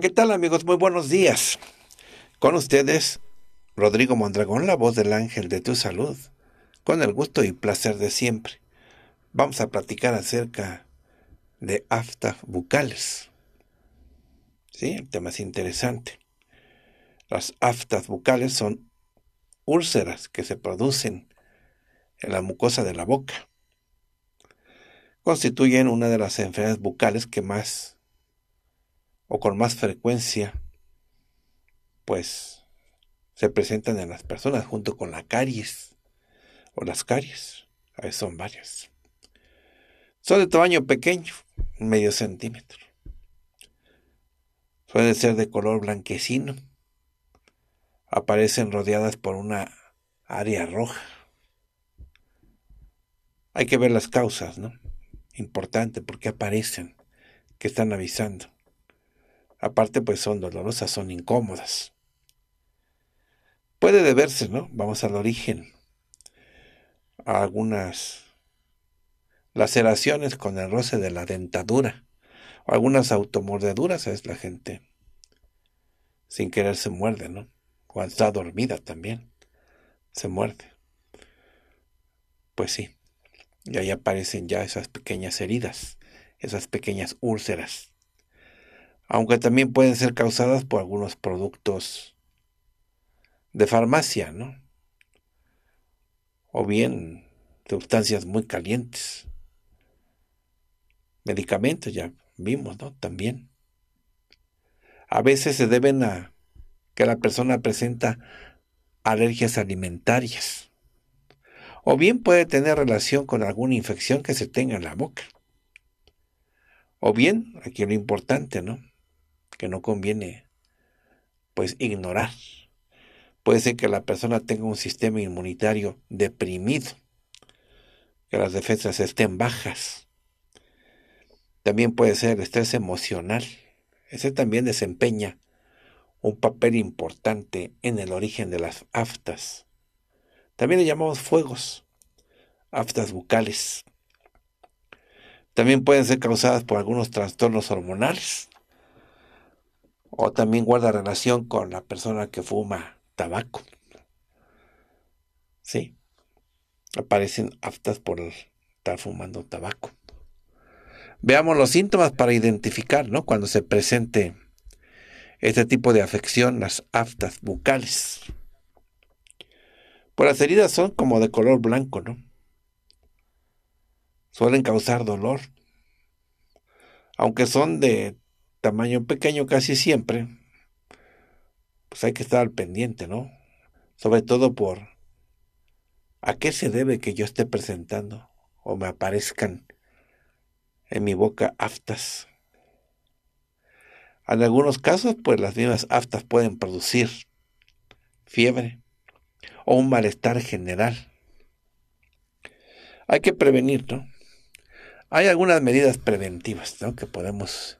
¿qué tal amigos? Muy buenos días. Con ustedes, Rodrigo Mondragón, la voz del ángel de tu salud, con el gusto y placer de siempre. Vamos a platicar acerca de aftas bucales. Sí, el tema es interesante. Las aftas bucales son úlceras que se producen en la mucosa de la boca. Constituyen una de las enfermedades bucales que más o con más frecuencia, pues se presentan en las personas junto con la caries o las caries. A son varias. Son de tamaño pequeño, medio centímetro. Suelen ser de color blanquecino. Aparecen rodeadas por una área roja. Hay que ver las causas, ¿no? Importante, porque aparecen? que están avisando? Aparte, pues son dolorosas, son incómodas. Puede deberse, ¿no? Vamos al origen. algunas laceraciones con el roce de la dentadura. O algunas automordeduras, es la gente. Sin querer se muerde, ¿no? Cuando está dormida también. Se muerde. Pues sí. Y ahí aparecen ya esas pequeñas heridas, esas pequeñas úlceras aunque también pueden ser causadas por algunos productos de farmacia, ¿no? O bien sustancias muy calientes. Medicamentos, ya vimos, ¿no? También. A veces se deben a que la persona presenta alergias alimentarias. O bien puede tener relación con alguna infección que se tenga en la boca. O bien, aquí lo importante, ¿no? que no conviene pues ignorar. Puede ser que la persona tenga un sistema inmunitario deprimido, que las defensas estén bajas. También puede ser el estrés emocional. Ese también desempeña un papel importante en el origen de las aftas. También le llamamos fuegos, aftas bucales. También pueden ser causadas por algunos trastornos hormonales, o también guarda relación con la persona que fuma tabaco. Sí, aparecen aftas por estar fumando tabaco. Veamos los síntomas para identificar, ¿no? Cuando se presente este tipo de afección, las aftas bucales. Pues las heridas son como de color blanco, ¿no? Suelen causar dolor. Aunque son de tamaño pequeño casi siempre, pues hay que estar al pendiente, ¿no? Sobre todo por a qué se debe que yo esté presentando o me aparezcan en mi boca aftas. En algunos casos, pues las mismas aftas pueden producir fiebre o un malestar general. Hay que prevenir, ¿no? Hay algunas medidas preventivas ¿no? que podemos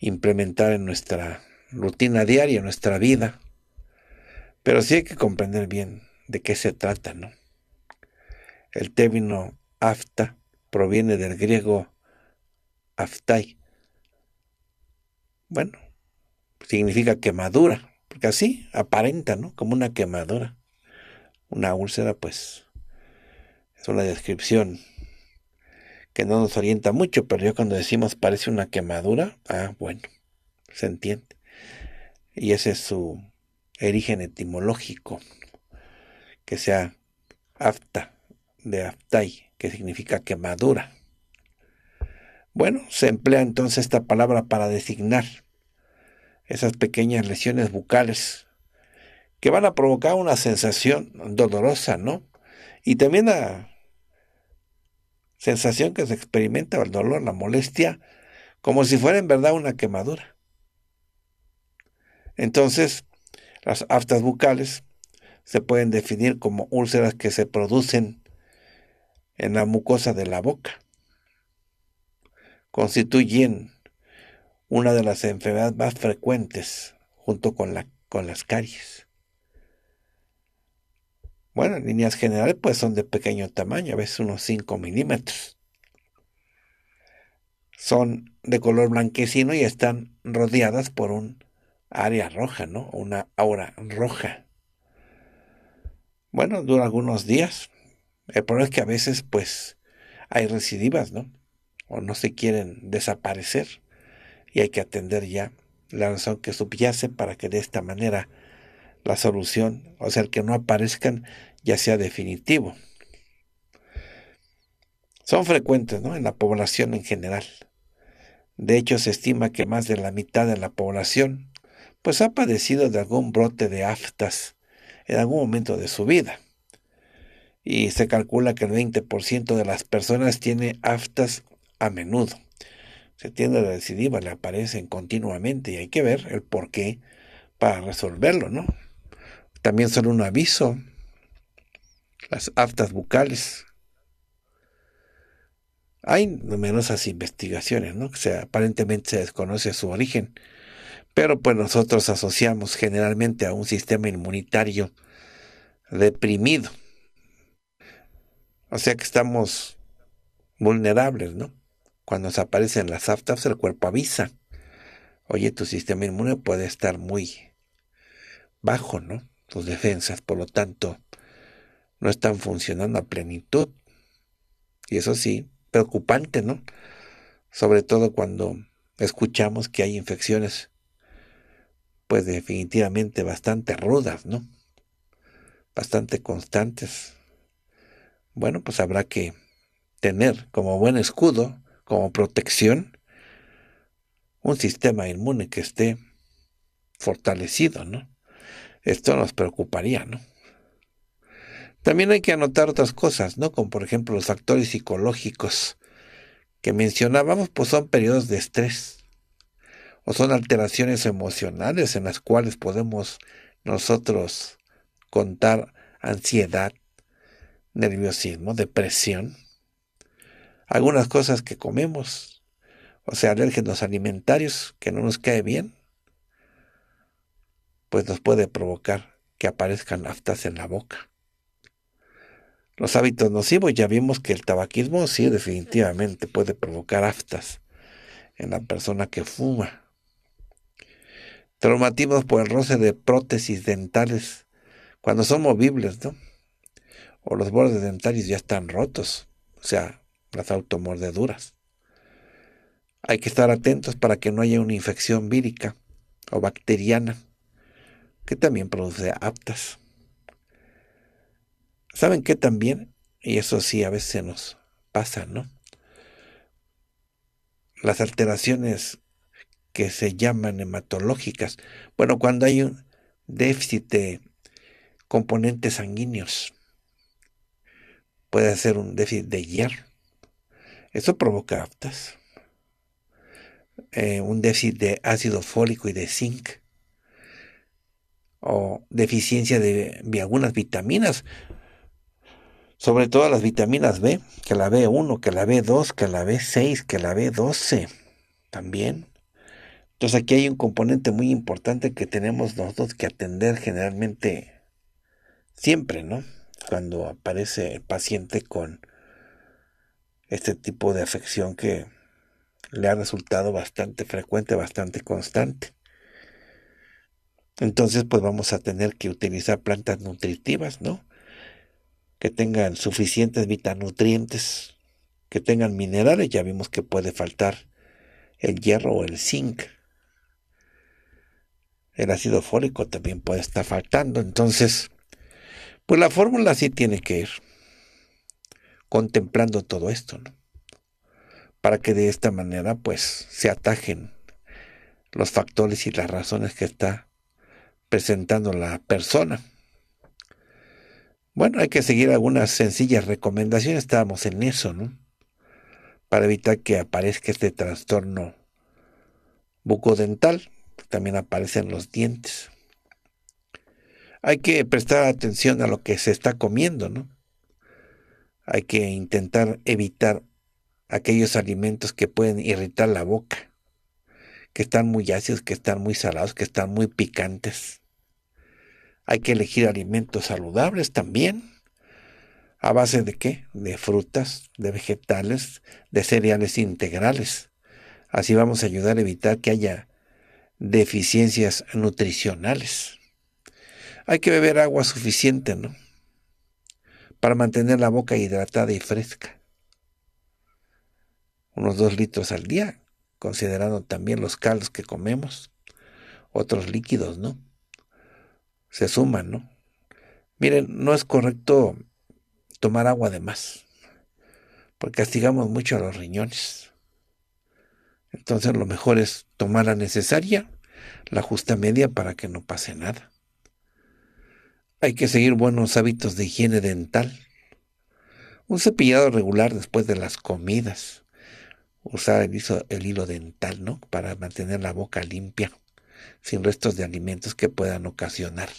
implementar en nuestra rutina diaria, en nuestra vida. Pero sí hay que comprender bien de qué se trata, ¿no? El término afta proviene del griego aftai. Bueno, significa quemadura, porque así aparenta, ¿no? Como una quemadura. Una úlcera, pues, es una descripción que no nos orienta mucho, pero yo cuando decimos parece una quemadura, ah, bueno, se entiende. Y ese es su origen etimológico, que sea afta, de aftai, que significa quemadura. Bueno, se emplea entonces esta palabra para designar esas pequeñas lesiones bucales que van a provocar una sensación dolorosa, ¿no? Y también a sensación que se experimenta, el dolor, la molestia, como si fuera en verdad una quemadura. Entonces, las aftas bucales se pueden definir como úlceras que se producen en la mucosa de la boca. Constituyen una de las enfermedades más frecuentes junto con, con las caries. Bueno, en líneas generales, pues son de pequeño tamaño, a veces unos 5 milímetros. Son de color blanquecino y están rodeadas por un área roja, ¿no? Una aura roja. Bueno, dura algunos días. El problema es que a veces, pues, hay recidivas, ¿no? O no se quieren desaparecer. Y hay que atender ya la razón que subyace para que de esta manera la solución, o sea, que no aparezcan ya sea definitivo. Son frecuentes ¿no? en la población en general. De hecho, se estima que más de la mitad de la población pues ha padecido de algún brote de aftas en algún momento de su vida. Y se calcula que el 20% de las personas tiene aftas a menudo. Se tiende a decidir, le aparecen continuamente y hay que ver el por qué para resolverlo, ¿no? También solo un aviso las aftas bucales. Hay numerosas investigaciones, ¿no? O sea, aparentemente se desconoce su origen, pero pues nosotros asociamos generalmente a un sistema inmunitario deprimido. O sea que estamos vulnerables, ¿no? Cuando se aparecen las aftas, el cuerpo avisa. Oye, tu sistema inmune puede estar muy bajo, ¿no? Tus defensas, por lo tanto, no están funcionando a plenitud. Y eso sí, preocupante, ¿no? Sobre todo cuando escuchamos que hay infecciones, pues definitivamente bastante rudas, ¿no? Bastante constantes. Bueno, pues habrá que tener como buen escudo, como protección, un sistema inmune que esté fortalecido, ¿no? Esto nos preocuparía, ¿no? También hay que anotar otras cosas, ¿no? Como por ejemplo los factores psicológicos que mencionábamos, pues son periodos de estrés o son alteraciones emocionales en las cuales podemos nosotros contar ansiedad, nerviosismo, depresión, algunas cosas que comemos, o sea, alérgenos alimentarios que no nos cae bien, pues nos puede provocar que aparezcan aftas en la boca. Los hábitos nocivos, ya vimos que el tabaquismo sí definitivamente puede provocar aftas en la persona que fuma. Traumatismos por el roce de prótesis dentales, cuando son movibles, ¿no? O los bordes dentales ya están rotos, o sea, las automordeduras. Hay que estar atentos para que no haya una infección vírica o bacteriana que también produce aptas. ¿Saben qué también? Y eso sí a veces nos pasa, ¿no? Las alteraciones que se llaman hematológicas. Bueno, cuando hay un déficit de componentes sanguíneos, puede ser un déficit de hierro. Eso provoca aptas. Eh, un déficit de ácido fólico y de zinc o deficiencia de, algunas vitaminas, sobre todo las vitaminas B, que la B1, que la B2, que la B6, que la B12 también. Entonces aquí hay un componente muy importante que tenemos nosotros que atender generalmente siempre, ¿no? Cuando aparece el paciente con este tipo de afección que le ha resultado bastante frecuente, bastante constante. Entonces, pues vamos a tener que utilizar plantas nutritivas, ¿no? Que tengan suficientes vitanutrientes, que tengan minerales, ya vimos que puede faltar el hierro o el zinc. El ácido fólico también puede estar faltando, entonces, pues la fórmula sí tiene que ir contemplando todo esto, ¿no? Para que de esta manera, pues, se atajen los factores y las razones que está presentando la persona. Bueno, hay que seguir algunas sencillas recomendaciones, estábamos en eso, ¿no? Para evitar que aparezca este trastorno bucodental, también aparecen los dientes. Hay que prestar atención a lo que se está comiendo, ¿no? Hay que intentar evitar aquellos alimentos que pueden irritar la boca, que están muy ácidos, que están muy salados, que están muy picantes hay que elegir alimentos saludables también. ¿A base de qué? De frutas, de vegetales, de cereales integrales. Así vamos a ayudar a evitar que haya deficiencias nutricionales. Hay que beber agua suficiente, ¿no? Para mantener la boca hidratada y fresca. Unos dos litros al día, considerando también los caldos que comemos, otros líquidos, ¿no? se suman, ¿no? Miren, no es correcto tomar agua de más, porque castigamos mucho a los riñones. Entonces lo mejor es tomar la necesaria, la justa media para que no pase nada. Hay que seguir buenos hábitos de higiene dental. Un cepillado regular después de las comidas. Usar el, el hilo dental, ¿no? Para mantener la boca limpia sin restos de alimentos que puedan ocasionar,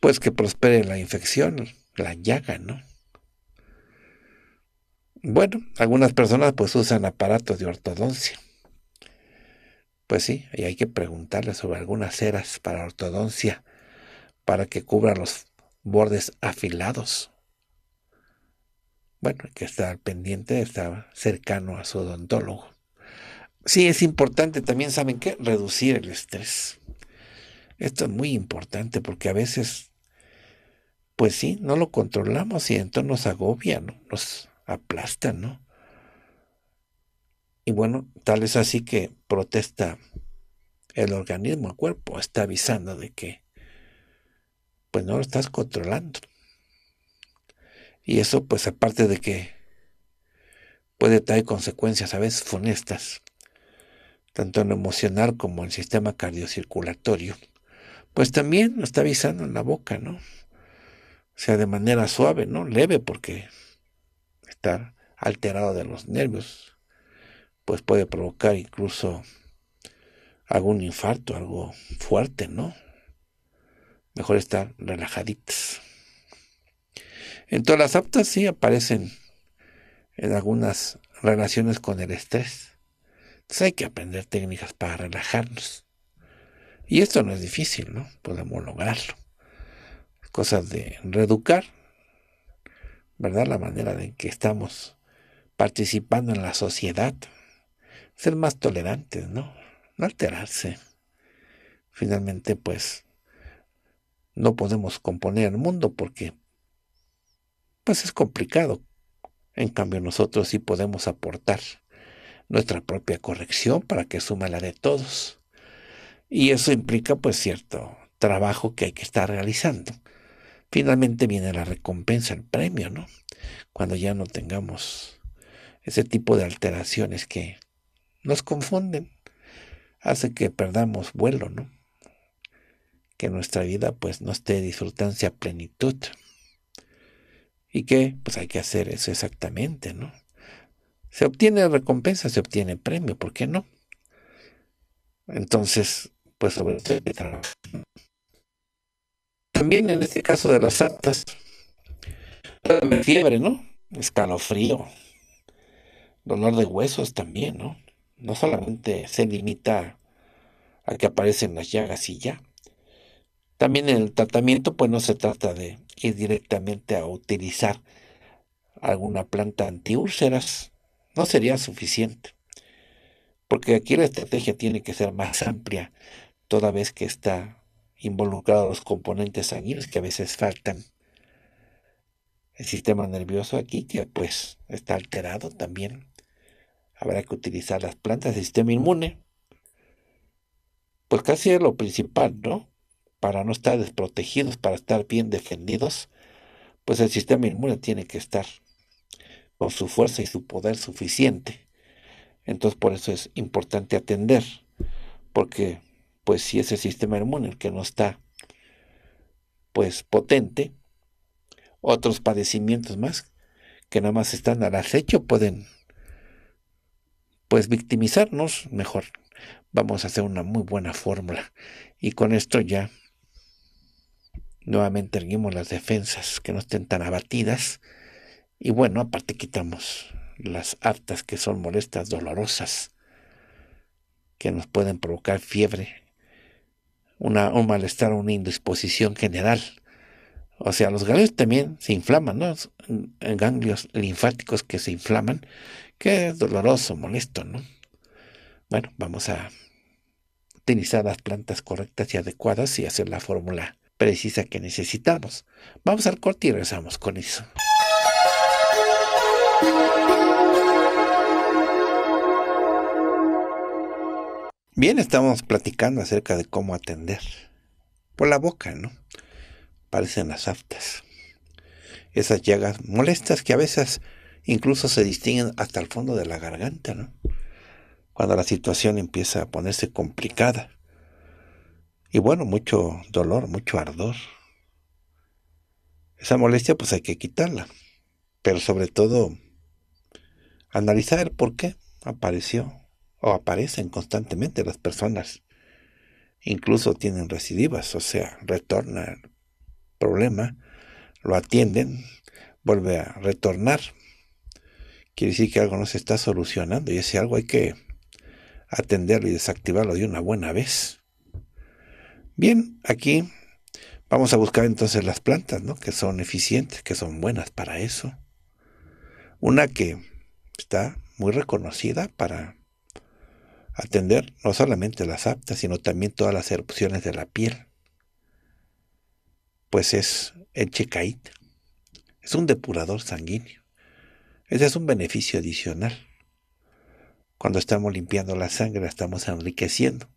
pues que prospere la infección, la llaga, ¿no? Bueno, algunas personas pues usan aparatos de ortodoncia. Pues sí, y hay que preguntarle sobre algunas ceras para ortodoncia, para que cubra los bordes afilados. Bueno, hay que estar pendiente, estar cercano a su odontólogo. Sí, es importante también, ¿saben qué? Reducir el estrés. Esto es muy importante porque a veces, pues sí, no lo controlamos y entonces nos agobia, Nos aplasta, ¿no? Y bueno, tal es así que protesta el organismo, el cuerpo, está avisando de que pues no lo estás controlando. Y eso pues aparte de que puede traer consecuencias a veces funestas tanto en emocional como en el sistema cardiocirculatorio, pues también lo está avisando en la boca, ¿no? O sea, de manera suave, ¿no? Leve, porque estar alterado de los nervios, pues puede provocar incluso algún infarto, algo fuerte, ¿no? Mejor estar relajaditas. En todas las aptas sí aparecen en algunas relaciones con el estrés. Entonces hay que aprender técnicas para relajarnos. Y esto no es difícil, ¿no? Podemos lograrlo. Cosas de reeducar, ¿verdad? La manera en que estamos participando en la sociedad. Ser más tolerantes, ¿no? No alterarse. Finalmente, pues, no podemos componer el mundo porque, pues, es complicado. En cambio, nosotros sí podemos aportar nuestra propia corrección para que suma la de todos. Y eso implica pues cierto trabajo que hay que estar realizando. Finalmente viene la recompensa, el premio, ¿no? Cuando ya no tengamos ese tipo de alteraciones que nos confunden, hace que perdamos vuelo, ¿no? Que nuestra vida pues no esté disfrutándose a plenitud. Y que pues hay que hacer eso exactamente, ¿no? Se obtiene recompensa, se obtiene premio, ¿por qué no? Entonces, pues sobre todo También en este caso de las actas, fiebre, ¿no? Escalofrío, dolor de huesos también, ¿no? No solamente se limita a que aparecen las llagas y ya. También en el tratamiento, pues no se trata de ir directamente a utilizar alguna planta antiúlceras, no sería suficiente, porque aquí la estrategia tiene que ser más amplia, toda vez que está involucrados los componentes sanguíneos que a veces faltan. El sistema nervioso aquí, que pues está alterado también. Habrá que utilizar las plantas del sistema inmune. Pues casi es lo principal, ¿no? Para no estar desprotegidos, para estar bien defendidos, pues el sistema inmune tiene que estar con su fuerza y su poder suficiente. Entonces por eso es importante atender, porque pues si ese sistema inmune el que no está pues potente, otros padecimientos más que nada más están al acecho pueden pues victimizarnos mejor. Vamos a hacer una muy buena fórmula y con esto ya nuevamente erguimos las defensas que no estén tan abatidas y bueno, aparte quitamos las hartas que son molestas, dolorosas, que nos pueden provocar fiebre, una, un malestar, una indisposición general. O sea, los ganglios también se inflaman, ¿no? Ganglios linfáticos que se inflaman, que es doloroso, molesto, ¿no? Bueno, vamos a utilizar las plantas correctas y adecuadas y hacer la fórmula precisa que necesitamos. Vamos al corte y regresamos con eso. Bien, estamos platicando acerca de cómo atender. Por la boca, ¿no? Parecen las aftas. Esas llagas molestas que a veces incluso se distinguen hasta el fondo de la garganta, ¿no? Cuando la situación empieza a ponerse complicada. Y bueno, mucho dolor, mucho ardor. Esa molestia pues hay que quitarla. Pero sobre todo analizar por qué apareció o aparecen constantemente las personas. Incluso tienen recidivas, o sea, retorna el problema, lo atienden, vuelve a retornar. Quiere decir que algo no se está solucionando y ese algo hay que atenderlo y desactivarlo de una buena vez. Bien, aquí vamos a buscar entonces las plantas, ¿no? Que son eficientes, que son buenas para eso. Una que está muy reconocida para atender no solamente las aptas, sino también todas las erupciones de la piel. Pues es el chicait, es un depurador sanguíneo. Ese es un beneficio adicional. Cuando estamos limpiando la sangre, la estamos enriqueciendo.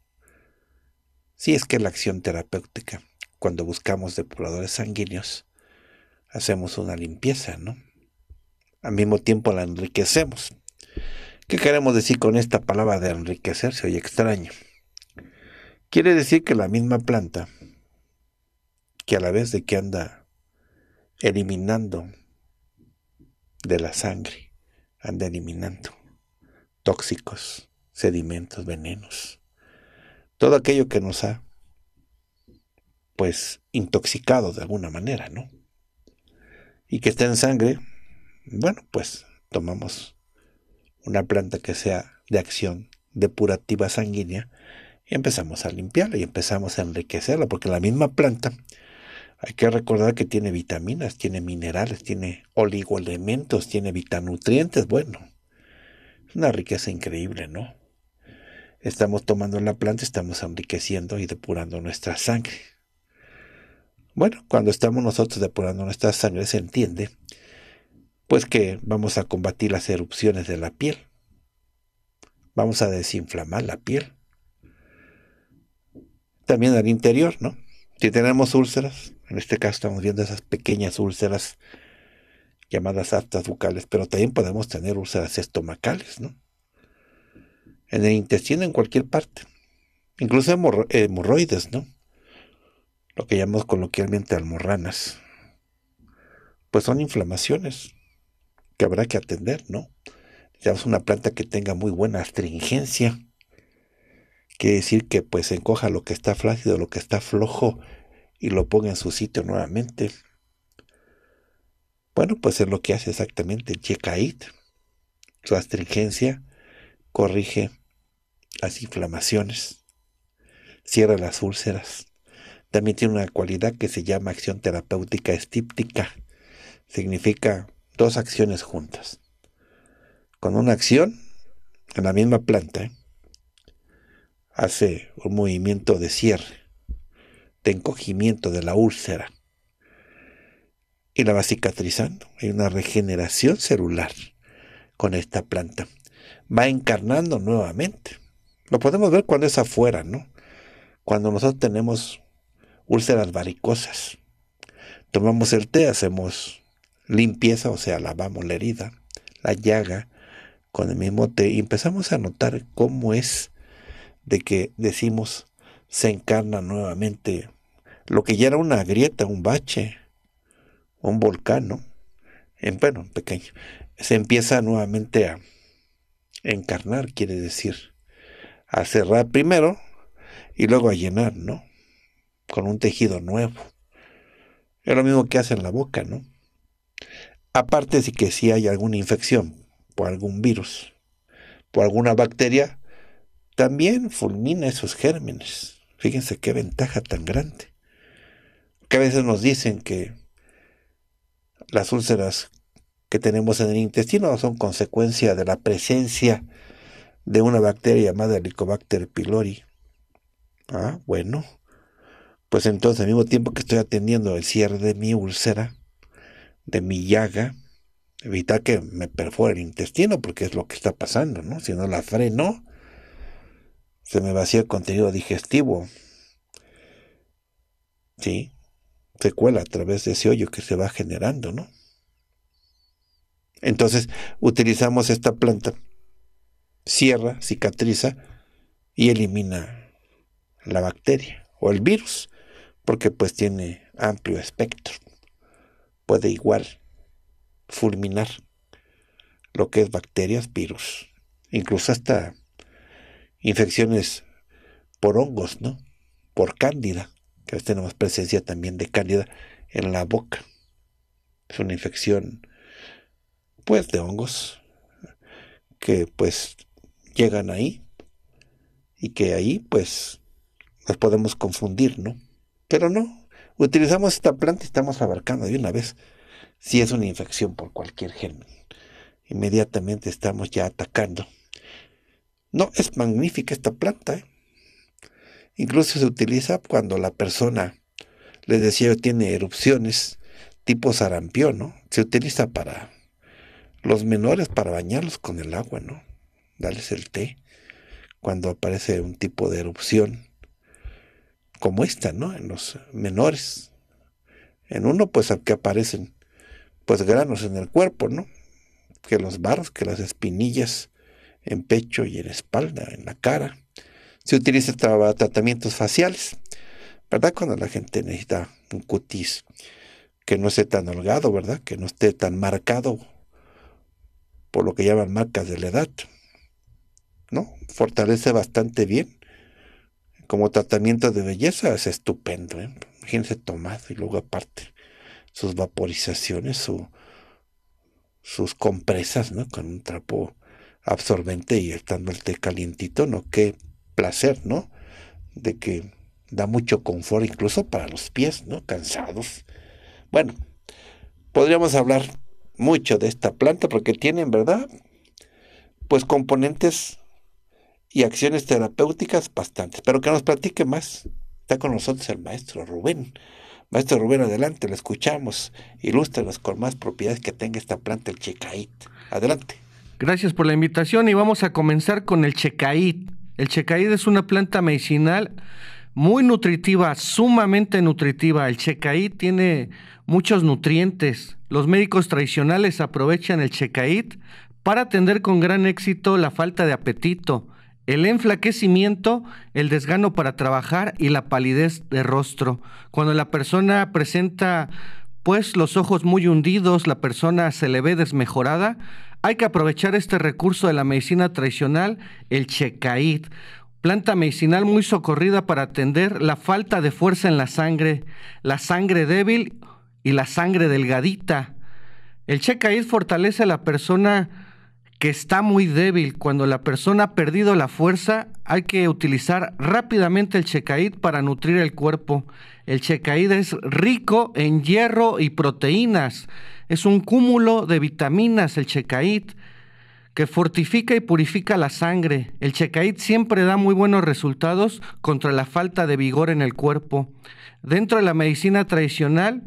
Si es que la acción terapéutica, cuando buscamos depuradores sanguíneos, hacemos una limpieza, ¿no? al mismo tiempo la enriquecemos. ¿Qué queremos decir con esta palabra de enriquecerse? Oye, extraño. Quiere decir que la misma planta, que a la vez de que anda eliminando de la sangre, anda eliminando tóxicos, sedimentos, venenos, todo aquello que nos ha, pues, intoxicado de alguna manera, ¿no? Y que está en sangre, bueno, pues tomamos una planta que sea de acción depurativa sanguínea y empezamos a limpiarla y empezamos a enriquecerla, porque la misma planta, hay que recordar que tiene vitaminas, tiene minerales, tiene oligoelementos, tiene vitanutrientes, bueno, es una riqueza increíble, ¿no? Estamos tomando la planta, estamos enriqueciendo y depurando nuestra sangre. Bueno, cuando estamos nosotros depurando nuestra sangre se entiende pues que vamos a combatir las erupciones de la piel. Vamos a desinflamar la piel. También al interior, ¿no? Si tenemos úlceras, en este caso estamos viendo esas pequeñas úlceras llamadas aftas bucales, pero también podemos tener úlceras estomacales, ¿no? En el intestino, en cualquier parte. Incluso hemorroides, ¿no? Lo que llamamos coloquialmente almorranas. Pues son inflamaciones que habrá que atender, ¿no? es una planta que tenga muy buena astringencia. Quiere decir que pues encoja lo que está flácido, lo que está flojo y lo ponga en su sitio nuevamente. Bueno, pues es lo que hace exactamente Yekait. Su astringencia corrige las inflamaciones, cierra las úlceras. También tiene una cualidad que se llama acción terapéutica estíptica. Significa dos acciones juntas. Con una acción, en la misma planta, hace un movimiento de cierre, de encogimiento de la úlcera. Y la va cicatrizando. Hay una regeneración celular con esta planta. Va encarnando nuevamente. Lo podemos ver cuando es afuera, ¿no? Cuando nosotros tenemos úlceras varicosas. Tomamos el té, hacemos limpieza, o sea, lavamos la herida, la llaga, con el mismo té y empezamos a notar cómo es de que decimos se encarna nuevamente lo que ya era una grieta, un bache, un volcán, En, bueno, pequeño. Se empieza nuevamente a encarnar, quiere decir, a cerrar primero y luego a llenar, ¿no? Con un tejido nuevo. Es lo mismo que hace en la boca, ¿no? Aparte de que si hay alguna infección por algún virus, por alguna bacteria, también fulmina esos gérmenes. Fíjense qué ventaja tan grande. Que a veces nos dicen que las úlceras que tenemos en el intestino son consecuencia de la presencia de una bacteria llamada Helicobacter pylori. Ah, bueno. Pues entonces, al mismo tiempo que estoy atendiendo el cierre de mi úlcera, de mi llaga, evitar que me perfore el intestino, porque es lo que está pasando, ¿no? Si no la freno, se me vacía el contenido digestivo. Sí, se cuela a través de ese hoyo que se va generando, ¿no? Entonces utilizamos esta planta, cierra, cicatriza y elimina la bacteria o el virus, porque pues tiene amplio espectro puede igual fulminar lo que es bacterias, virus, incluso hasta infecciones por hongos, ¿no? Por cándida, que a veces tenemos presencia también de cándida en la boca. Es una infección, pues, de hongos que, pues, llegan ahí y que ahí, pues, nos podemos confundir, ¿no? Pero no, utilizamos esta planta y estamos abarcando de una vez si es una infección por cualquier germen. Inmediatamente estamos ya atacando. No, es magnífica esta planta. ¿eh? Incluso se utiliza cuando la persona, les decía yo, tiene erupciones tipo sarampión, ¿no? Se utiliza para los menores, para bañarlos con el agua, ¿no? Darles el té cuando aparece un tipo de erupción como esta, ¿no? En los menores. En uno, pues, que aparecen, pues, granos en el cuerpo, ¿no? Que los barros, que las espinillas en pecho y en espalda, en la cara. Se utiliza para tratamientos faciales, ¿verdad? Cuando la gente necesita un cutis que no esté tan holgado, ¿verdad? Que no esté tan marcado por lo que llaman marcas de la edad, ¿no? Fortalece bastante bien como tratamiento de belleza es estupendo. ¿eh? Imagínense tomado y luego aparte sus vaporizaciones, sus compresas, ¿no? Con un trapo absorbente y estando el té calientito, ¿no? Qué placer, ¿no? De que da mucho confort incluso para los pies, ¿no? Cansados. Bueno, podríamos hablar mucho de esta planta porque tiene, ¿verdad? Pues componentes y acciones terapéuticas bastantes. Pero que nos platique más. Está con nosotros el maestro Rubén. Maestro Rubén, adelante, lo escuchamos. ilústrenos con más propiedades que tenga esta planta, el Checaít, Adelante. Gracias por la invitación y vamos a comenzar con el Checaít, El Checaít es una planta medicinal muy nutritiva, sumamente nutritiva. El checait tiene muchos nutrientes. Los médicos tradicionales aprovechan el checait para atender con gran éxito la falta de apetito, el enflaquecimiento, el desgano para trabajar y la palidez de rostro. Cuando la persona presenta pues los ojos muy hundidos, la persona se le ve desmejorada, hay que aprovechar este recurso de la medicina tradicional, el checaid, planta medicinal muy socorrida para atender la falta de fuerza en la sangre, la sangre débil y la sangre delgadita. El checaid fortalece a la persona que está muy débil. Cuando la persona ha perdido la fuerza, hay que utilizar rápidamente el checaíd para nutrir el cuerpo. El checaíd es rico en hierro y proteínas. Es un cúmulo de vitaminas el checaíd que fortifica y purifica la sangre. El checaíd siempre da muy buenos resultados contra la falta de vigor en el cuerpo. Dentro de la medicina tradicional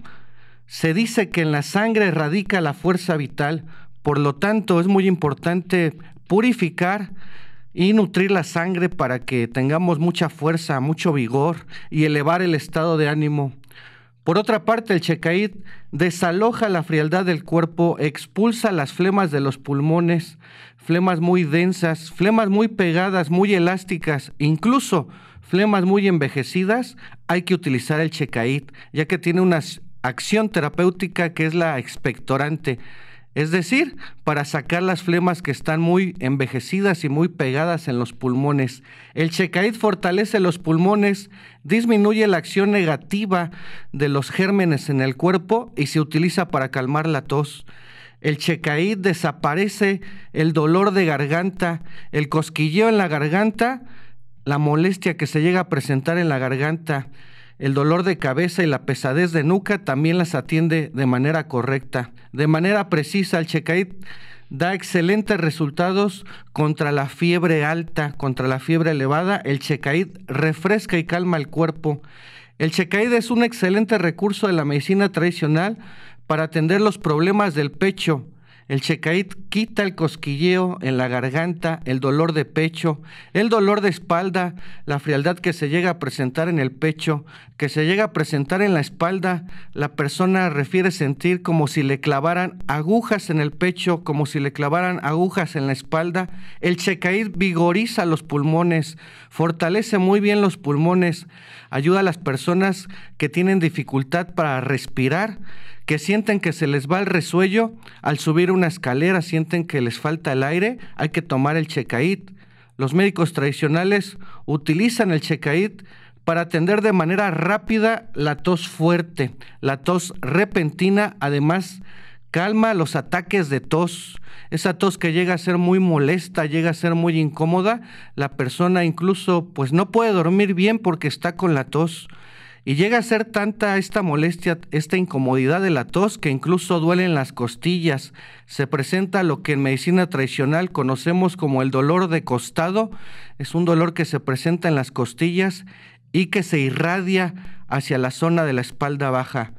se dice que en la sangre radica la fuerza vital por lo tanto, es muy importante purificar y nutrir la sangre para que tengamos mucha fuerza, mucho vigor y elevar el estado de ánimo. Por otra parte, el checaíd desaloja la frialdad del cuerpo, expulsa las flemas de los pulmones, flemas muy densas, flemas muy pegadas, muy elásticas, incluso flemas muy envejecidas. Hay que utilizar el checaíd, ya que tiene una acción terapéutica que es la expectorante. Es decir, para sacar las flemas que están muy envejecidas y muy pegadas en los pulmones. El checaíd fortalece los pulmones, disminuye la acción negativa de los gérmenes en el cuerpo y se utiliza para calmar la tos. El checaíd desaparece el dolor de garganta, el cosquilleo en la garganta, la molestia que se llega a presentar en la garganta, el dolor de cabeza y la pesadez de nuca también las atiende de manera correcta de manera precisa, el checaid da excelentes resultados contra la fiebre alta, contra la fiebre elevada. El checaid refresca y calma el cuerpo. El checaid es un excelente recurso de la medicina tradicional para atender los problemas del pecho, el checaid quita el cosquilleo en la garganta, el dolor de pecho, el dolor de espalda, la frialdad que se llega a presentar en el pecho, que se llega a presentar en la espalda. La persona refiere sentir como si le clavaran agujas en el pecho, como si le clavaran agujas en la espalda. El checaid vigoriza los pulmones, fortalece muy bien los pulmones, ayuda a las personas que tienen dificultad para respirar que sienten que se les va el resuello, al subir una escalera sienten que les falta el aire, hay que tomar el checait. Los médicos tradicionales utilizan el checait para atender de manera rápida la tos fuerte, la tos repentina, además calma los ataques de tos. Esa tos que llega a ser muy molesta, llega a ser muy incómoda, la persona incluso pues no puede dormir bien porque está con la tos. Y llega a ser tanta esta molestia, esta incomodidad de la tos que incluso duelen las costillas. Se presenta lo que en medicina tradicional conocemos como el dolor de costado. Es un dolor que se presenta en las costillas y que se irradia hacia la zona de la espalda baja.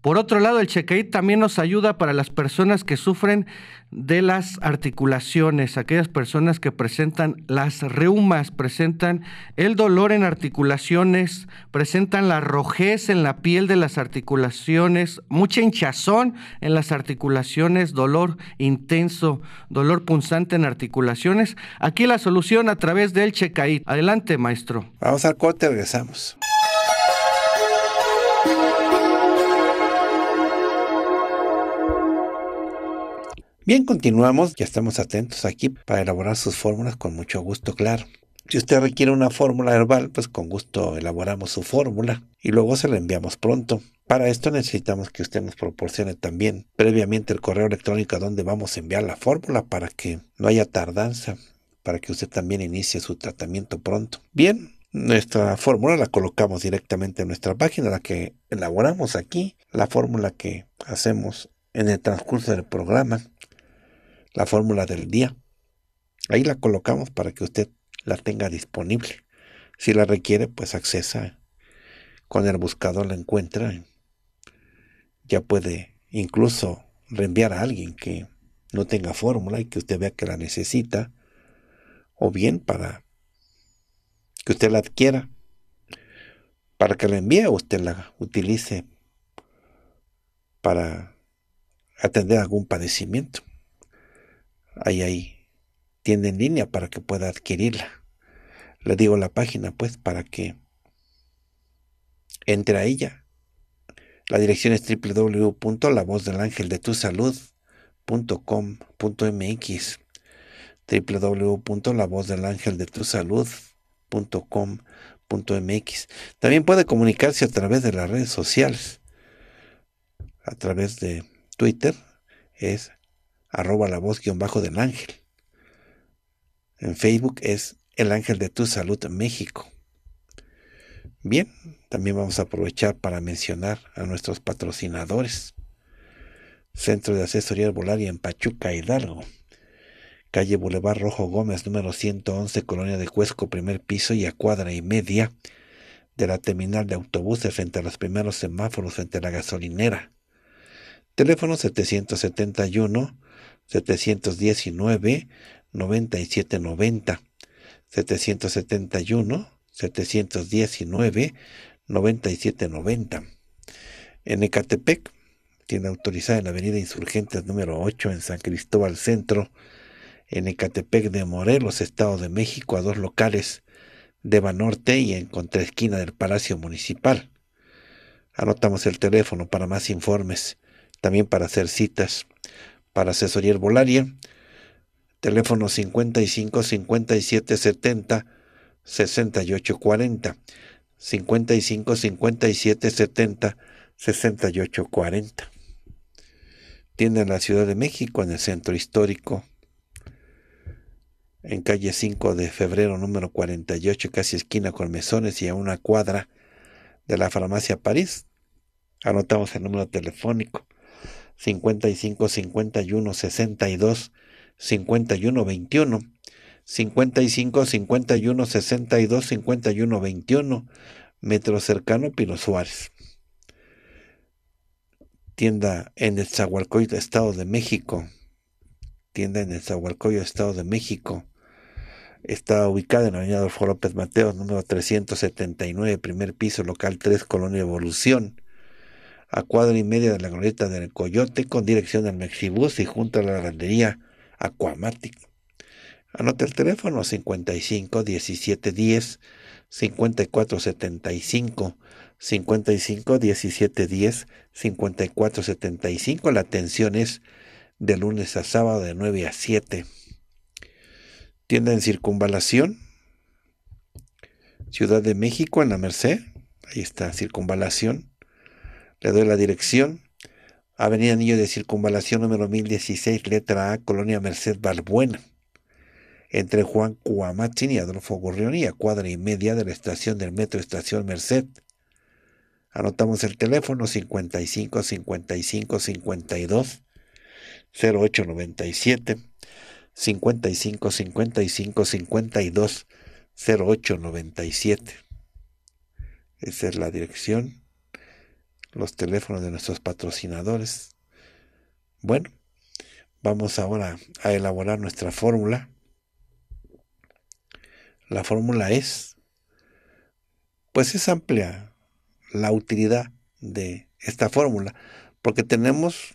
Por otro lado, el checaí también nos ayuda para las personas que sufren de las articulaciones, aquellas personas que presentan las reumas, presentan el dolor en articulaciones, presentan la rojez en la piel de las articulaciones, mucha hinchazón en las articulaciones, dolor intenso, dolor punzante en articulaciones. Aquí la solución a través del checaí. Adelante, maestro. Vamos al corte, regresamos. Bien, continuamos, ya estamos atentos aquí para elaborar sus fórmulas con mucho gusto, claro. Si usted requiere una fórmula herbal, pues con gusto elaboramos su fórmula y luego se la enviamos pronto. Para esto necesitamos que usted nos proporcione también previamente el correo electrónico donde vamos a enviar la fórmula para que no haya tardanza, para que usted también inicie su tratamiento pronto. Bien, nuestra fórmula la colocamos directamente en nuestra página, la que elaboramos aquí, la fórmula que hacemos en el transcurso del programa la fórmula del día. Ahí la colocamos para que usted la tenga disponible. Si la requiere, pues accesa con el buscador, la encuentra. Ya puede incluso reenviar a alguien que no tenga fórmula y que usted vea que la necesita. O bien para que usted la adquiera. Para que la envíe, o usted la utilice para atender algún padecimiento ahí en línea para que pueda adquirirla. Le digo la página, pues, para que entre a ella. La dirección es www.lavozdelangeldetusalud.com.mx www.lavozdelangeldetusalud.com.mx También puede comunicarse a través de las redes sociales, a través de Twitter, es arroba la voz guión bajo del ángel. En Facebook es El Ángel de Tu Salud México. Bien, también vamos a aprovechar para mencionar a nuestros patrocinadores. Centro de Asesoría y en Pachuca, Hidalgo. Calle Boulevard Rojo Gómez, número 111, Colonia de Cuesco, primer piso y a cuadra y media de la terminal de autobuses frente a los primeros semáforos frente a la gasolinera. Teléfono 771 719 9790 771 719 9790 en Ecatepec tiene autorizada en la avenida Insurgentes número 8 en San Cristóbal Centro en Ecatepec de Morelos Estado de México a dos locales de Banorte y en contraesquina del Palacio Municipal anotamos el teléfono para más informes también para hacer citas para asesoría herbolaria, teléfono 55 57 70 68 40. 55 57 70 68 40. Tienda en la Ciudad de México, en el centro histórico, en calle 5 de febrero número 48, casi esquina con mesones y a una cuadra de la farmacia París. Anotamos el número telefónico 55 51 62 51 21 55 51 62 51 21 metro cercano Pino Suárez tienda en el Zahualcoyo Estado de México tienda en el Zahualcoyo Estado de México Está ubicada en la avenida Adolfo López Mateos, número 379, primer piso, local 3, Colonia Evolución a cuadra y media de la glorieta del Coyote, con dirección al Mexibus y junto a la lavandería Aquamatic. Anote el teléfono 55 17 10 54 75 55 17 10 54 75. La atención es de lunes a sábado de 9 a 7. Tienda en circunvalación. Ciudad de México en la Merced. Ahí está, circunvalación. Le doy la dirección. Avenida Niño de Circunvalación número 1016, letra A, Colonia Merced Balbuena. Entre Juan Cuamatsin y Adolfo y a cuadra y media de la estación del metro Estación Merced. Anotamos el teléfono 55 55 52 0897 55 55 52 0897. Esa es la dirección los teléfonos de nuestros patrocinadores. Bueno, vamos ahora a elaborar nuestra fórmula. La fórmula es, pues es amplia la utilidad de esta fórmula, porque tenemos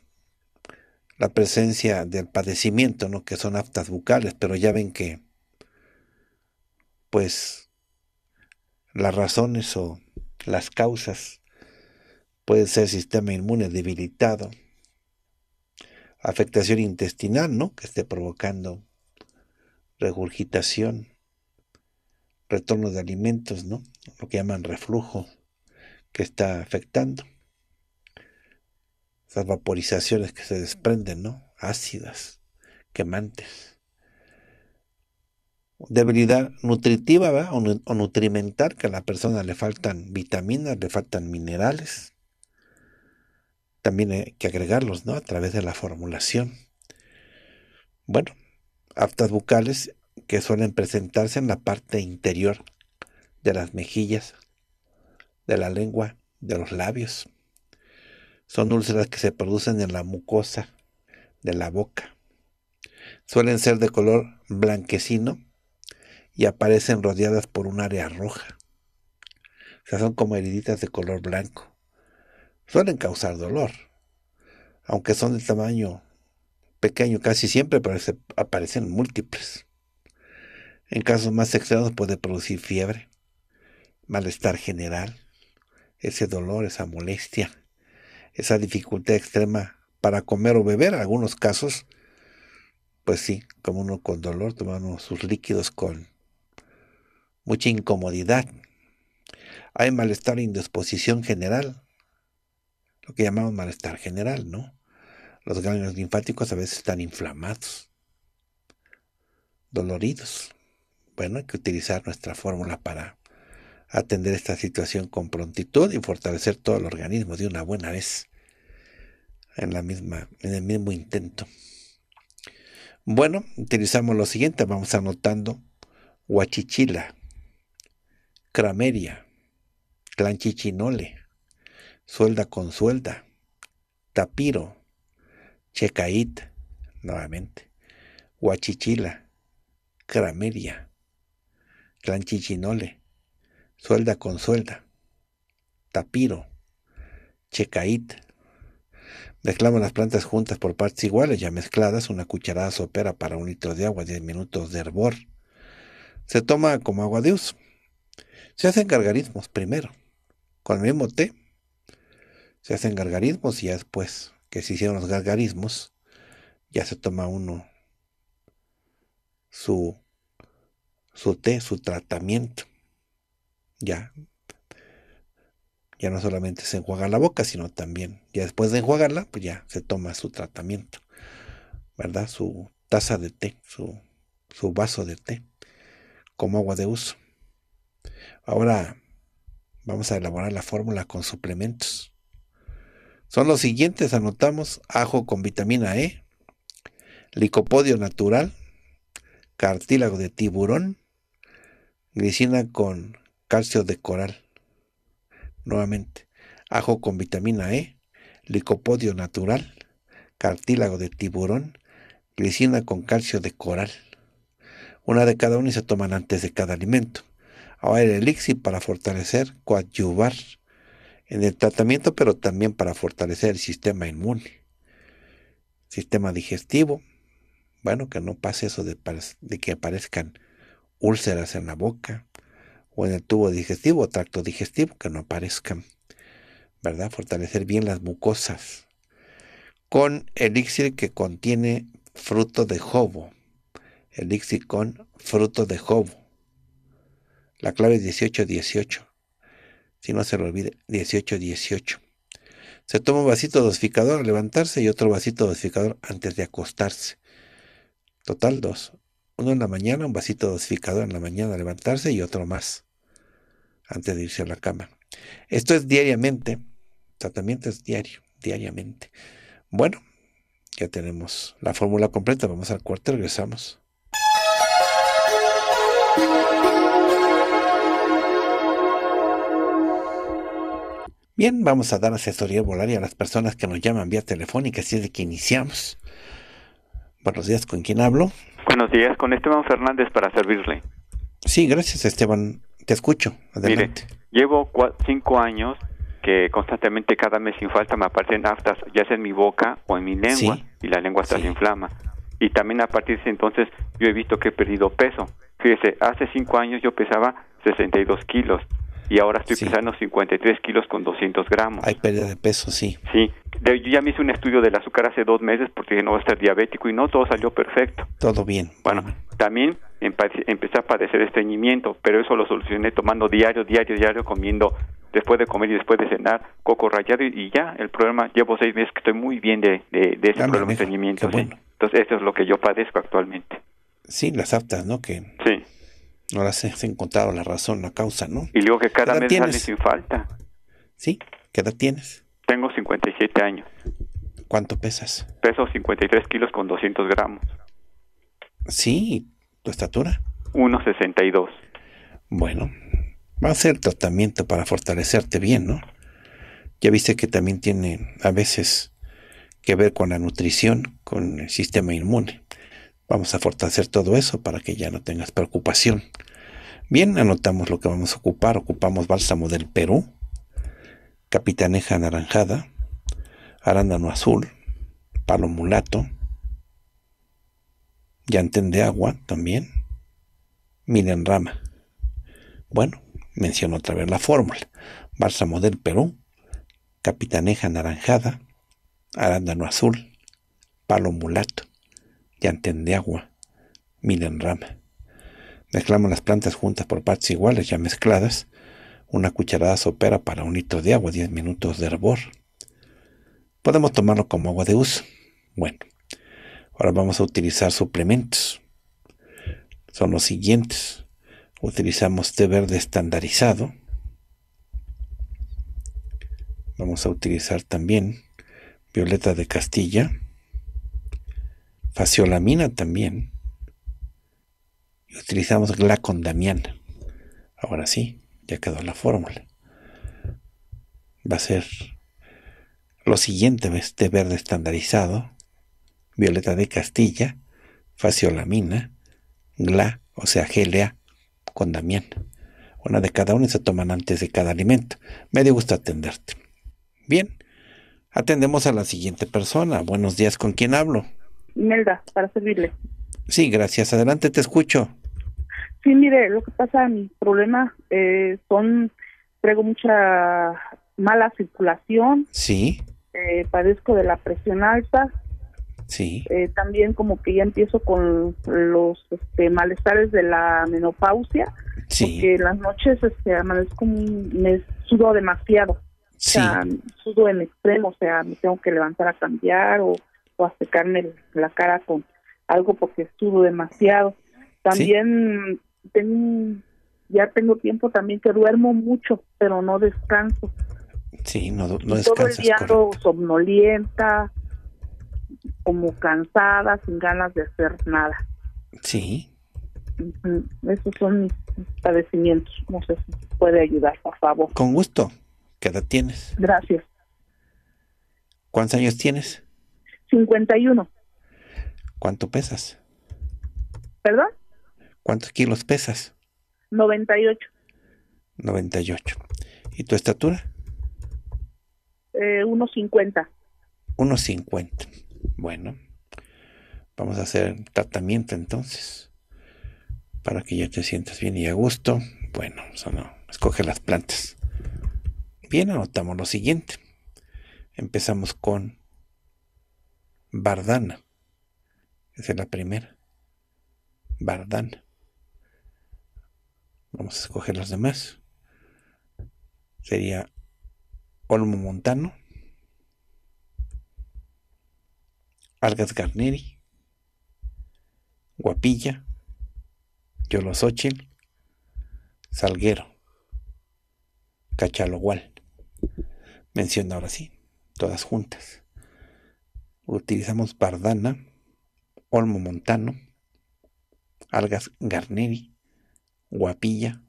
la presencia del padecimiento, ¿no? que son aftas bucales, pero ya ven que, pues, las razones o las causas puede ser sistema inmune debilitado, afectación intestinal, ¿no? Que esté provocando regurgitación, retorno de alimentos, ¿no? Lo que llaman reflujo, que está afectando. Esas vaporizaciones que se desprenden, ¿no? Ácidas, quemantes. Debilidad nutritiva o nutrimental, que a la persona le faltan vitaminas, le faltan minerales, también hay que agregarlos, ¿no? A través de la formulación. Bueno, aptas bucales que suelen presentarse en la parte interior de las mejillas, de la lengua, de los labios. Son úlceras que se producen en la mucosa de la boca. Suelen ser de color blanquecino y aparecen rodeadas por un área roja. O sea, son como heriditas de color blanco suelen causar dolor, aunque son de tamaño pequeño casi siempre pero aparecen múltiples. En casos más extremos puede producir fiebre, malestar general, ese dolor, esa molestia, esa dificultad extrema para comer o beber. En algunos casos, pues sí, como uno con dolor tomando sus líquidos con mucha incomodidad. Hay malestar e indisposición general, lo que llamamos malestar general, ¿no? Los ganglios linfáticos a veces están inflamados, doloridos. Bueno, hay que utilizar nuestra fórmula para atender esta situación con prontitud y fortalecer todo el organismo de una buena vez en, la misma, en el mismo intento. Bueno, utilizamos lo siguiente, vamos anotando huachichila, crameria, clanchichinole, suelda con suelda, tapiro, checait, nuevamente, huachichila, crameria, clanchichinole, suelda con suelda, tapiro, checait. Mezclamos las plantas juntas por partes iguales, ya mezcladas, una cucharada sopera para un litro de agua, 10 minutos de hervor. Se toma como agua de uso. Se hacen cargarismos primero, con el mismo té se hacen gargarismos y ya después que se hicieron los gargarismos, ya se toma uno su, su té, su tratamiento. Ya. Ya no solamente se enjuaga la boca, sino también, ya después de enjuagarla, pues ya se toma su tratamiento, ¿verdad? Su taza de té, su, su vaso de té, como agua de uso. Ahora vamos a elaborar la fórmula con suplementos. Son los siguientes, anotamos, ajo con vitamina E, licopodio natural, cartílago de tiburón, glicina con calcio de coral. Nuevamente, ajo con vitamina E, licopodio natural, cartílago de tiburón, glicina con calcio de coral. Una de cada una y se toman antes de cada alimento. Ahora el elixir para fortalecer, coadyuvar en el tratamiento, pero también para fortalecer el sistema inmune, sistema digestivo. Bueno, que no pase eso de, que aparezcan úlceras en la boca o en el tubo digestivo o tracto digestivo, que no aparezcan, ¿verdad? Fortalecer bien las mucosas con elixir que contiene fruto de jobo, elixir con fruto de jobo. La clave es 18 si no se lo olvide, 18-18. Se toma un vasito dosificador al levantarse y otro vasito dosificador antes de acostarse. Total dos. Uno en la mañana, un vasito dosificador en la mañana al levantarse y otro más antes de irse a la cama. Esto es diariamente. Tratamiento es diario, diariamente. Bueno, ya tenemos la fórmula completa. Vamos al cuarto, regresamos. Bien, vamos a dar asesoría volaria a las personas que nos llaman vía telefónica, así es de que iniciamos. Buenos días, ¿con quién hablo? Buenos días, con Esteban Fernández para servirle. Sí, gracias Esteban, te escucho. Adelante. llevo cinco años que constantemente cada mes sin falta me aparecen aftas, ya sea en mi boca o en mi lengua, y la lengua está en inflama. Y también a partir de entonces yo he visto que he perdido peso. Fíjese, hace cinco años yo pesaba 62 kilos y ahora estoy pesando 53 kilos con 200 gramos. Hay pérdida de peso, sí. Sí, yo ya me hice un estudio del azúcar hace dos meses porque no va a estar diabético y no, todo salió perfecto. Todo bien. Bueno, también empecé a padecer estreñimiento, pero eso lo solucioné tomando diario, diario, diario, comiendo después de comer y después de cenar coco rallado y, ya el problema, llevo seis meses que estoy muy bien de, de, problema de estreñimiento. Entonces, esto es lo que yo padezco actualmente. Sí, las aptas, ¿no? Que... Sí. No se, se encontrado la razón, la causa, ¿no? Y luego que cada mes sale sin falta. ¿Sí? ¿Qué edad tienes? Tengo 57 años. ¿Cuánto pesas? Peso 53 kilos con 200 gramos. Sí, ¿tu estatura? 1,62. Bueno, va a ser tratamiento para fortalecerte bien, ¿no? Ya viste que también tiene a veces que ver con la nutrición, con el sistema inmune. Vamos a fortalecer todo eso para que ya no tengas preocupación. Bien, anotamos lo que vamos a ocupar. Ocupamos bálsamo del Perú, capitaneja anaranjada, arándano azul, palo mulato, llantén de agua también, miren rama. Bueno, menciono otra vez la fórmula. Bálsamo del Perú, capitaneja anaranjada, arándano azul, palo mulato, Yantén de agua, mil en rama. Mezclamos las plantas juntas por partes iguales ya mezcladas. Una cucharada sopera para un litro de agua, 10 minutos de hervor. Podemos tomarlo como agua de uso. Bueno, ahora vamos a utilizar suplementos. Son los siguientes. Utilizamos té verde estandarizado. Vamos a utilizar también violeta de Castilla faciolamina también. Y utilizamos damiana... Ahora sí, ya quedó la fórmula. Va a ser lo siguiente, este verde estandarizado, violeta de Castilla, fasiolamina, gla, o sea, GLA, con damián. Una de cada una y se toman antes de cada alimento. Me dio gusto atenderte. Bien, atendemos a la siguiente persona. Buenos días, ¿con quién hablo? Imelda, para servirle. Sí, gracias. Adelante, te escucho. Sí, mire, lo que pasa, mi problema eh, son, traigo mucha mala circulación. Sí. Eh, padezco de la presión alta. Sí. Eh, también como que ya empiezo con los este, malestares de la menopausia. Sí. Porque las noches este, amanezco, me sudo demasiado. Sí. sudo en extremo, o sea, me tengo que levantar a cambiar o o a secarme la cara con algo porque estuvo demasiado. También tengo, ya tengo tiempo también que duermo mucho, pero no descanso. Sí, no, no descansas, Todo el día ando somnolienta, como cansada, sin ganas de hacer nada. Sí. Esos son mis padecimientos. No sé si puede ayudar, por favor. Con gusto. ¿Qué edad tienes? Gracias. ¿Cuántos años tienes? 51. ¿Cuánto pesas? ¿Perdón? ¿Cuántos kilos pesas? 98. 98. ¿Y tu estatura? 1,50. Eh, 1,50. Bueno, vamos a hacer tratamiento entonces para que ya te sientas bien y a gusto. Bueno, solo Escoge las plantas. Bien, anotamos lo siguiente. Empezamos con Bardana, Esa es la primera. Bardana, Vamos a escoger los demás. Sería Olmo Montano, Algas Garneri, Guapilla, Yolosochil, Salguero, Cachalogual. Menciona ahora sí, todas juntas utilizamos bardana, olmo montano, algas garneri, guapilla,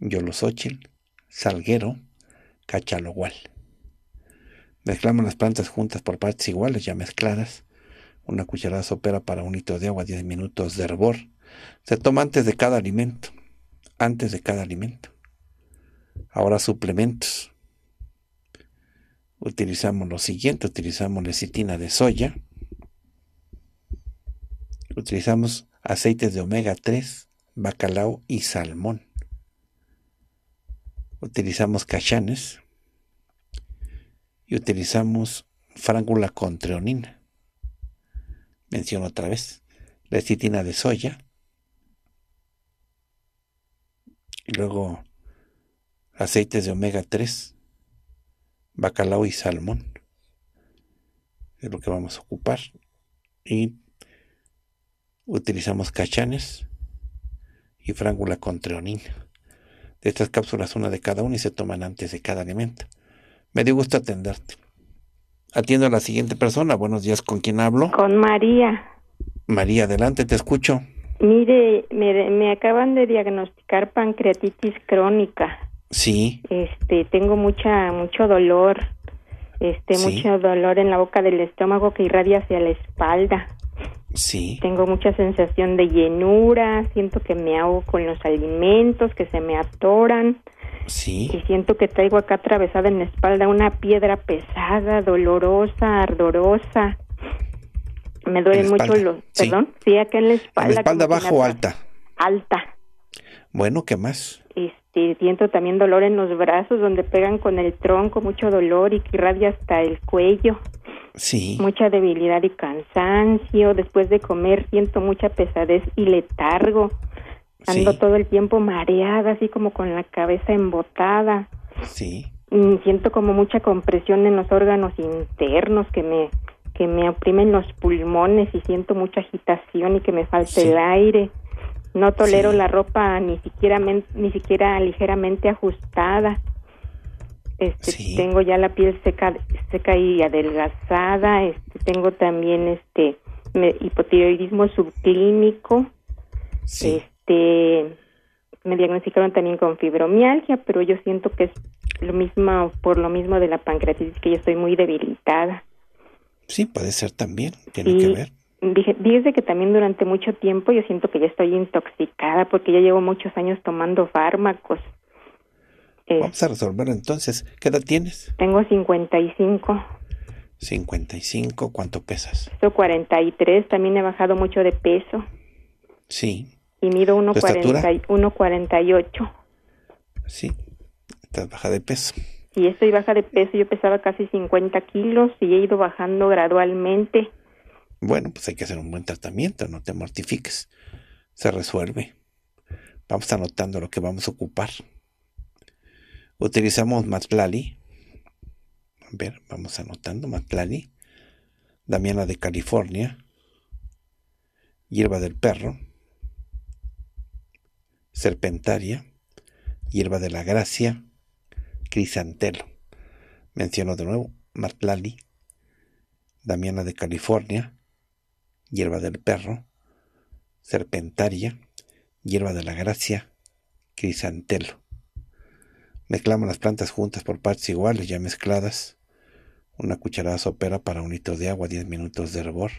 yolosóchil, salguero, cachalogual. Mezclamos las plantas juntas por partes iguales, ya mezcladas. Una cucharada sopera para un litro de agua, 10 minutos de hervor. Se toma antes de cada alimento. Antes de cada alimento. Ahora suplementos utilizamos lo siguiente, utilizamos lecitina de soya, utilizamos aceites de omega 3, bacalao y salmón. Utilizamos cachanes y utilizamos frángula con treonina. Menciono otra vez, lecitina de soya. Y luego aceites de omega 3, bacalao y salmón. Es lo que vamos a ocupar. Y utilizamos cachanes y frángula con treonina. De estas cápsulas, una de cada una y se toman antes de cada alimento. Me dio gusto atenderte. Atiendo a la siguiente persona. Buenos días, ¿con quién hablo? Con María. María, adelante, te escucho. Mire, me, me acaban de diagnosticar pancreatitis crónica. Sí. Este, tengo mucha, mucho dolor, este, mucho dolor en la boca del estómago que irradia hacia la espalda. Sí. Tengo mucha sensación de llenura, siento que me hago con los alimentos, que se me atoran. Sí. Y siento que traigo acá atravesada en la espalda una piedra pesada, dolorosa, ardorosa. Me duele mucho los. Perdón, sí, acá en la espalda. ¿En la espalda baja o alta? Alta. Bueno, ¿qué más? siento también dolor en los brazos donde pegan con el tronco, mucho dolor y que irradia hasta el cuello. Sí. Mucha debilidad y cansancio. Después de comer siento mucha pesadez y letargo. Ando todo el tiempo mareada, así como con la cabeza embotada. Sí. Mm, siento como mucha compresión en los órganos internos que me que me oprimen los pulmones y siento mucha agitación y que me falta el aire. No tolero la ropa ni siquiera ni siquiera ligeramente ajustada. Este, tengo ya la piel seca seca y adelgazada, este, tengo también este hipotiroidismo subclínico. Este me diagnosticaron también con fibromialgia, pero yo siento que es lo mismo por lo mismo de la pancreatitis que yo estoy muy debilitada. Sí, puede ser también, tiene que ver dije, que también durante mucho tiempo yo siento que ya estoy intoxicada porque ya llevo muchos años tomando fármacos. Vamos a resolver entonces. ¿Qué edad tienes? Tengo 55. 55, ¿cuánto pesas? Estoy 43, también he bajado mucho de peso. Sí. Y mido 1,48. Sí, estás baja de peso. Y estoy baja de peso, yo pesaba casi 50 kilos y he ido bajando gradualmente. Bueno, pues hay que hacer un buen tratamiento, no te mortifiques. Se resuelve. Vamos anotando lo que vamos a ocupar. Utilizamos Matlali. A ver, vamos anotando Matlali. Damiana de California. Hierba del perro. Serpentaria. Hierba de la gracia. Crisantelo. Menciono de nuevo Matlali. Damiana de California hierba del perro, serpentaria, hierba de la gracia, crisantelo. Mezclamos las plantas juntas por partes iguales, ya mezcladas. Una cucharada sopera para un litro de agua, 10 minutos de hervor.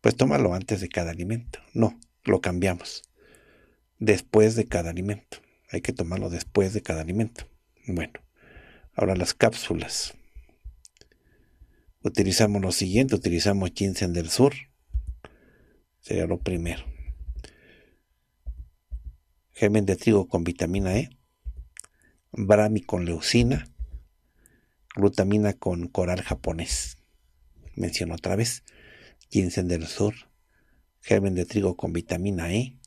Pues tómalo antes de cada alimento. No, lo cambiamos. Después de cada alimento. Hay que tomarlo después de cada alimento. Bueno, ahora las cápsulas utilizamos lo siguiente, utilizamos ginseng del sur. Sería lo primero. Germen de trigo con vitamina E, brami con leucina, glutamina con coral japonés. Menciono otra vez, ginseng del sur, germen de trigo con vitamina E,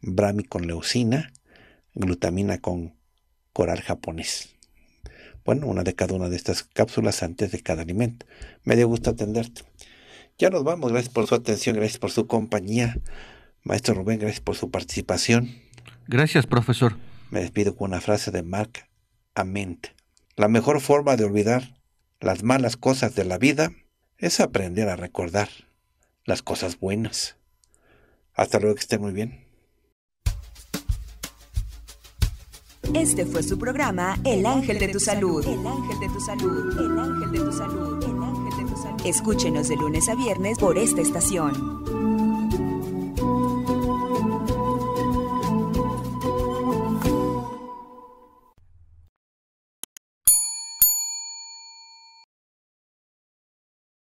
brami con leucina, glutamina con coral japonés bueno, una de cada una de estas cápsulas antes de cada alimento. Me dio gusto atenderte. Ya nos vamos, gracias por su atención, gracias por su compañía. Maestro Rubén, gracias por su participación. Gracias, profesor. Me despido con una frase de Mark Ament. La mejor forma de olvidar las malas cosas de la vida es aprender a recordar las cosas buenas. Hasta luego, que estén muy bien. Este fue su programa El Ángel de tu Salud. El Ángel de tu Salud. El Ángel de Escúchenos de lunes a viernes por esta estación.